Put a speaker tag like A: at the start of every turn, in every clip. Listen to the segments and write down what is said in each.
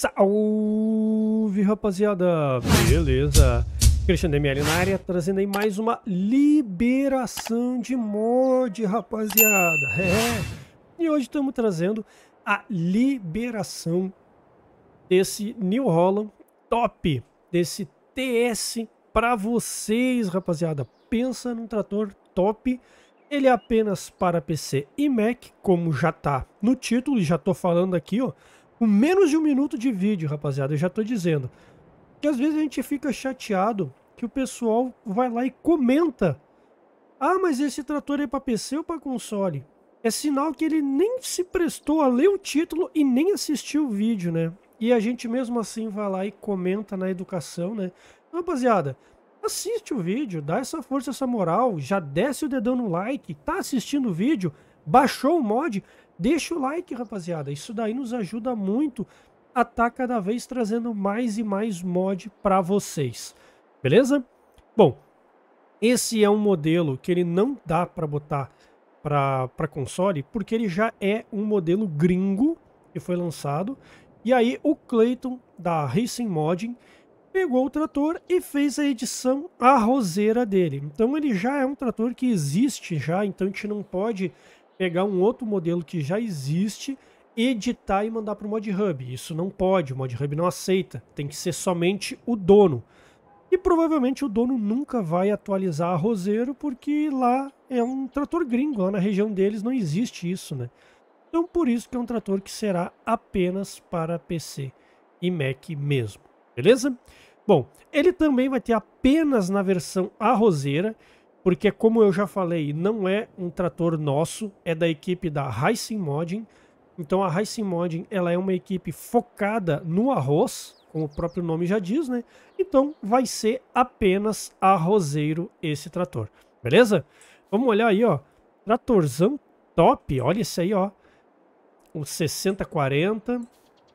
A: Salve, rapaziada! Beleza? Cristiano DML na área, trazendo aí mais uma liberação de mod, rapaziada. É. E hoje estamos trazendo a liberação desse New Holland top, desse TS para vocês, rapaziada. Pensa num trator top. Ele é apenas para PC e Mac, como já tá no título, e já tô falando aqui, ó com menos de um minuto de vídeo, rapaziada. Eu já tô dizendo. Que às vezes a gente fica chateado que o pessoal vai lá e comenta. Ah, mas esse trator é para PC ou para console? É sinal que ele nem se prestou a ler o título e nem assistiu o vídeo, né? E a gente mesmo assim vai lá e comenta na educação, né? Então, rapaziada, assiste o vídeo, dá essa força, essa moral, já desce o dedão no like, tá assistindo o vídeo, baixou o mod, Deixa o like, rapaziada. Isso daí nos ajuda muito a estar tá cada vez trazendo mais e mais mod para vocês. Beleza? Bom, esse é um modelo que ele não dá para botar para console, porque ele já é um modelo gringo que foi lançado. E aí o Clayton, da Racing Modding, pegou o trator e fez a edição roseira dele. Então ele já é um trator que existe já, então a gente não pode pegar um outro modelo que já existe, editar e mandar para o ModHub. Isso não pode, o ModHub não aceita. Tem que ser somente o dono. E provavelmente o dono nunca vai atualizar a Roseiro, porque lá é um trator gringo, lá na região deles não existe isso, né? Então por isso que é um trator que será apenas para PC e Mac mesmo, beleza? Bom, ele também vai ter apenas na versão arrozeira, porque como eu já falei, não é um trator nosso, é da equipe da Racing Modding. Então a Racing Modding, ela é uma equipe focada no arroz, como o próprio nome já diz, né? Então vai ser apenas arrozeiro esse trator. Beleza? Vamos olhar aí, ó. Tratorzão top, olha esse aí, ó. O 6040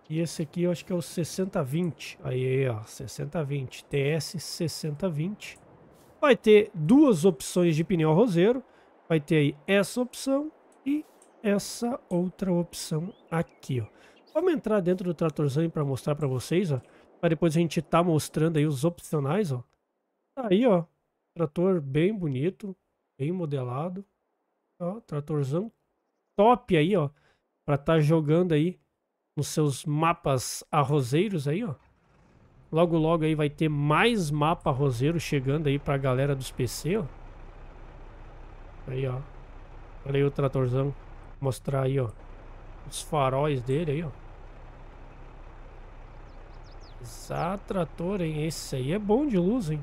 A: e esse aqui eu acho que é o 6020. Aí, ó, 6020, TS 6020 vai ter duas opções de pneu roseiro. Vai ter aí essa opção e essa outra opção aqui, ó. Vamos entrar dentro do tratorzão para mostrar para vocês, ó. Para depois a gente tá mostrando aí os opcionais, ó. Tá aí, ó. Trator bem bonito, bem modelado. Ó, tratorzão top aí, ó. Para estar tá jogando aí nos seus mapas arrozeiros aí, ó. Logo, logo aí vai ter mais mapa roseiro chegando aí pra galera dos PC, ó. Aí, ó. Olha aí o tratorzão. Vou mostrar aí, ó. Os faróis dele aí, ó. Exato, trator, hein? Esse aí é bom de luz, hein?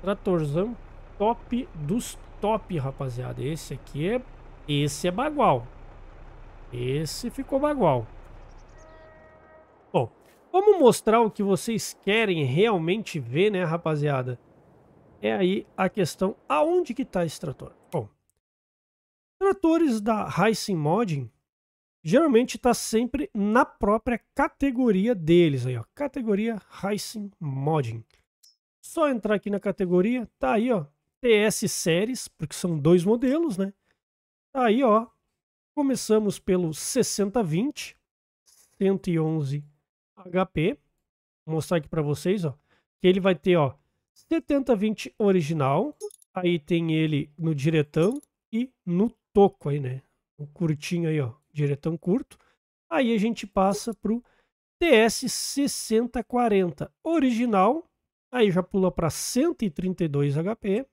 A: Tratorzão top dos top, rapaziada. Esse aqui é... Esse é bagual. Esse ficou bagual. Como mostrar o que vocês querem realmente ver, né, rapaziada? É aí a questão aonde que tá esse trator. Bom, tratores da Racing Modding geralmente está sempre na própria categoria deles aí, ó, categoria Racing Modding. Só entrar aqui na categoria, tá aí, ó, TS Series, porque são dois modelos, né? Tá aí, ó. Começamos pelo 6020, 111 HP. Vou mostrar aqui para vocês, ó. Que ele vai ter, ó, 7020 original. Aí tem ele no diretão e no toco aí, né? O curtinho aí, ó. Diretão curto. Aí a gente passa pro TS6040 original. Aí já pula para 132 HP.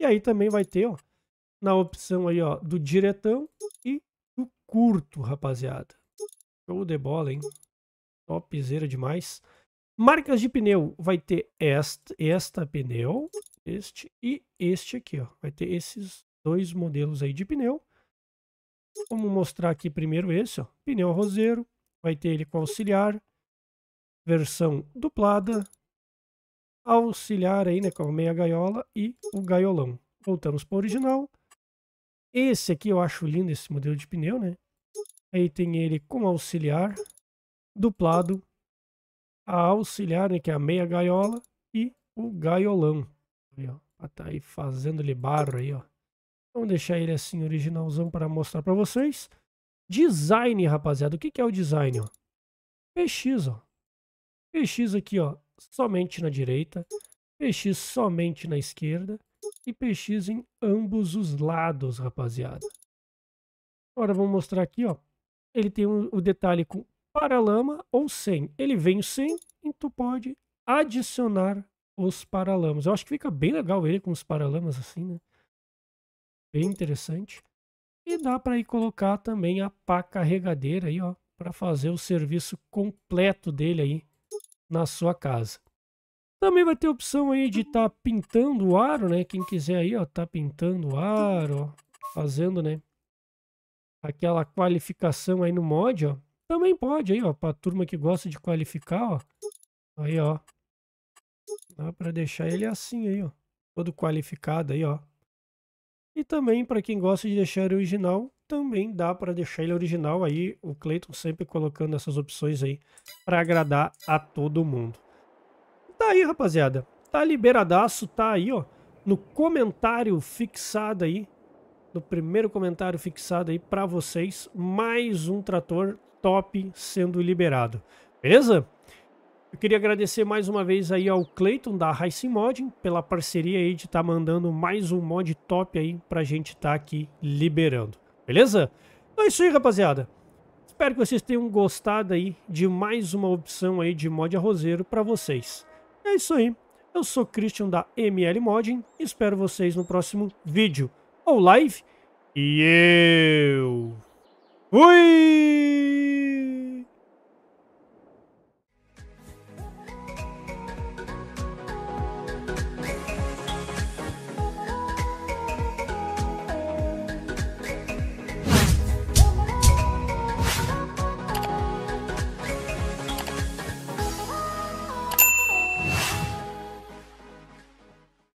A: E aí também vai ter, ó, na opção aí, ó, do diretão e do curto, rapaziada. Show de bola, hein? Topzera demais. Marcas de pneu, vai ter esta, esta pneu, este e este aqui, ó. Vai ter esses dois modelos aí de pneu. Vamos mostrar aqui primeiro esse, ó. Pneu roseiro, vai ter ele com auxiliar, versão duplada, auxiliar aí, né, com a meia gaiola e o gaiolão. Voltamos para o original. Esse aqui eu acho lindo, esse modelo de pneu, né? Aí tem ele com auxiliar, duplado, a auxiliar, né, que é a meia gaiola, e o gaiolão. Aí, ó, tá aí fazendo-lhe barro aí, ó. Vamos deixar ele assim, originalzão, para mostrar para vocês. Design, rapaziada. O que, que é o design, ó? PX, ó. PX aqui, ó, somente na direita, PX somente na esquerda e PX em ambos os lados, rapaziada. Agora vamos mostrar aqui, ó. Ele tem um, o detalhe com paralama ou sem. Ele vem sem, então pode adicionar os paralamas. Eu acho que fica bem legal ele com os paralamas assim, né? Bem interessante. E dá para ir colocar também a pá carregadeira aí, ó, para fazer o serviço completo dele aí na sua casa. Também vai ter opção aí de estar tá pintando o aro, né? Quem quiser aí, ó, tá pintando o aro, ó, fazendo, né? Aquela qualificação aí no mod, ó. Também pode aí, ó, pra turma que gosta de qualificar, ó. Aí, ó. Dá pra deixar ele assim aí, ó. Todo qualificado aí, ó. E também para quem gosta de deixar ele original, também dá para deixar ele original aí, o Cleiton sempre colocando essas opções aí para agradar a todo mundo. Tá aí, rapaziada. Tá liberadaço, tá aí, ó, no comentário fixado aí no primeiro comentário fixado aí para vocês, mais um trator top sendo liberado. Beleza? Eu queria agradecer mais uma vez aí ao Clayton da Racing Modding pela parceria aí de estar tá mandando mais um mod top aí pra gente estar tá aqui liberando. Beleza? Então é isso aí, rapaziada. Espero que vocês tenham gostado aí de mais uma opção aí de mod arrozeiro para vocês. É isso aí. Eu sou Christian da ML Modding e espero vocês no próximo vídeo. O live. E eu. Fui!